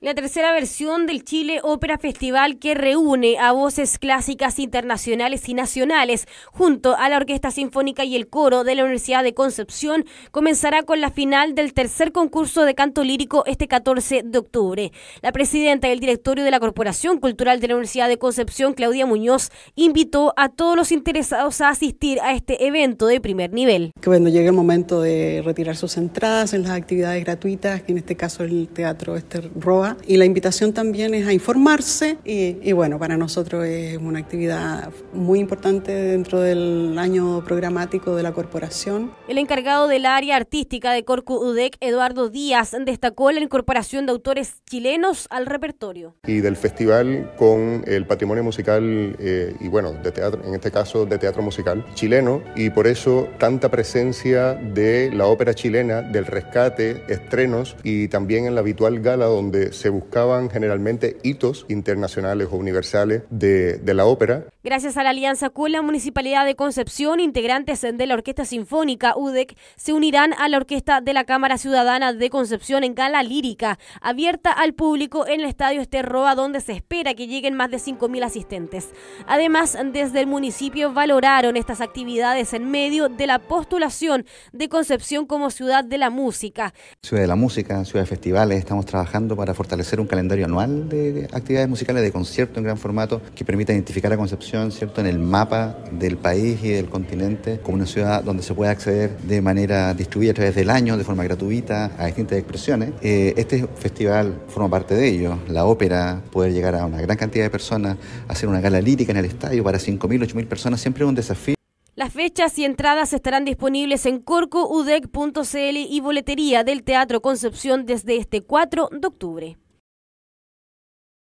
La tercera versión del Chile Ópera Festival que reúne a voces clásicas internacionales y nacionales junto a la Orquesta Sinfónica y el Coro de la Universidad de Concepción comenzará con la final del tercer concurso de canto lírico este 14 de octubre. La presidenta del directorio de la Corporación Cultural de la Universidad de Concepción, Claudia Muñoz, invitó a todos los interesados a asistir a este evento de primer nivel. Que bueno, llegue el momento de retirar sus entradas en las actividades gratuitas, que en este caso el Teatro Esther Roa y la invitación también es a informarse y, bueno, para nosotros es una actividad muy importante dentro del año programático de la corporación. El encargado del área artística de Corcu UDEC, Eduardo Díaz, destacó la incorporación de autores chilenos al repertorio. Y del festival con el patrimonio musical eh, y bueno, de teatro, en este caso de teatro musical chileno y por eso tanta presencia de la ópera chilena, del rescate, estrenos y también en la habitual gala donde se buscaban generalmente hitos internacionales o universales de, la ópera Gracias a la alianza con la Municipalidad de Concepción, integrantes de la Orquesta Sinfónica UDEC se unirán a la Orquesta de la Cámara Ciudadana de Concepción en Gala Lírica, abierta al público en el Estadio Esterroa, donde se espera que lleguen más de 5.000 asistentes. Además, desde el municipio valoraron estas actividades en medio de la postulación de Concepción como ciudad de la música. Ciudad de la música, ciudad de festivales, estamos trabajando para fortalecer un calendario anual de actividades musicales, de concierto en gran formato, que permita identificar a Concepción ¿cierto?, en el mapa del país y del continente como una ciudad donde se puede acceder de manera distribuida a través del año, de forma gratuita, a distintas expresiones. Eh, este festival forma parte de ello. La ópera, poder llegar a una gran cantidad de personas, hacer una gala lírica en el estadio para 5.000, 8.000 personas, siempre es un desafío. Las fechas y entradas estarán disponibles en corcoudec.cl y boletería del Teatro Concepción desde este 4 de octubre.